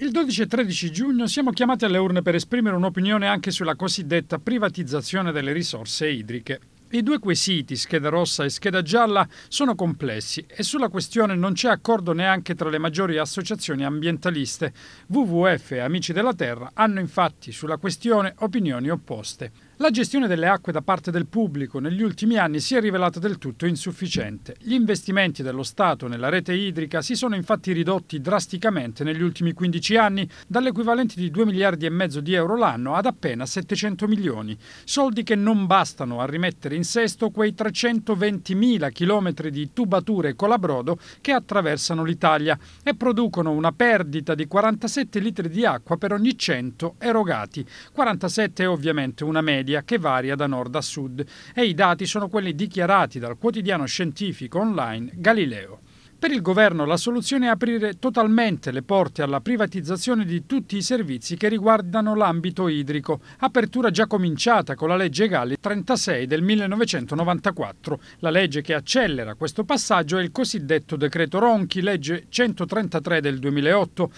Il 12 e 13 giugno siamo chiamati alle urne per esprimere un'opinione anche sulla cosiddetta privatizzazione delle risorse idriche. I due quesiti, scheda rossa e scheda gialla, sono complessi e sulla questione non c'è accordo neanche tra le maggiori associazioni ambientaliste. WWF e Amici della Terra hanno infatti sulla questione opinioni opposte. La gestione delle acque da parte del pubblico negli ultimi anni si è rivelata del tutto insufficiente. Gli investimenti dello Stato nella rete idrica si sono infatti ridotti drasticamente negli ultimi 15 anni, dall'equivalente di 2 miliardi e mezzo di euro l'anno ad appena 700 milioni, soldi che non bastano a rimettere in sesto quei 320 mila chilometri di tubature colabrodo che attraversano l'Italia e producono una perdita di 47 litri di acqua per ogni 100 erogati. 47 è ovviamente una media media che varia da nord a sud e i dati sono quelli dichiarati dal quotidiano scientifico online Galileo. Per il governo la soluzione è aprire totalmente le porte alla privatizzazione di tutti i servizi che riguardano l'ambito idrico, apertura già cominciata con la legge Galli 36 del 1994. La legge che accelera questo passaggio è il cosiddetto decreto Ronchi, legge 133 del 2008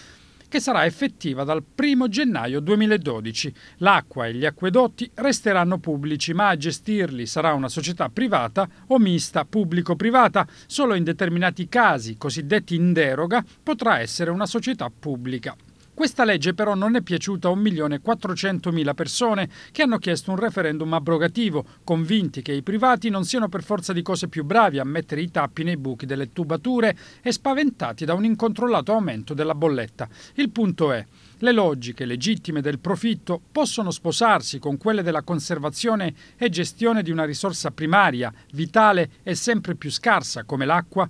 che sarà effettiva dal 1 gennaio 2012. L'acqua e gli acquedotti resteranno pubblici, ma a gestirli sarà una società privata o mista pubblico-privata. Solo in determinati casi, cosiddetti in deroga, potrà essere una società pubblica. Questa legge però non è piaciuta a 1.400.000 persone che hanno chiesto un referendum abrogativo, convinti che i privati non siano per forza di cose più bravi a mettere i tappi nei buchi delle tubature e spaventati da un incontrollato aumento della bolletta. Il punto è, le logiche legittime del profitto possono sposarsi con quelle della conservazione e gestione di una risorsa primaria, vitale e sempre più scarsa come l'acqua?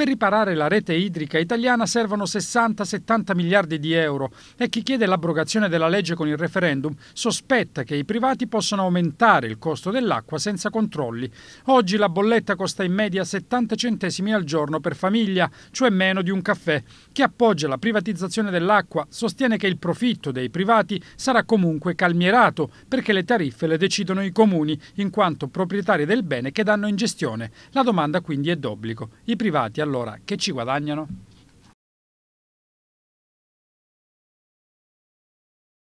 Per riparare la rete idrica italiana servono 60-70 miliardi di euro e chi chiede l'abrogazione della legge con il referendum sospetta che i privati possano aumentare il costo dell'acqua senza controlli. Oggi la bolletta costa in media 70 centesimi al giorno per famiglia, cioè meno di un caffè. Chi appoggia la privatizzazione dell'acqua sostiene che il profitto dei privati sarà comunque calmierato perché le tariffe le decidono i comuni in quanto proprietari del bene che danno in gestione. La domanda quindi è d'obbligo. I privati allora allora che ci guadagnano?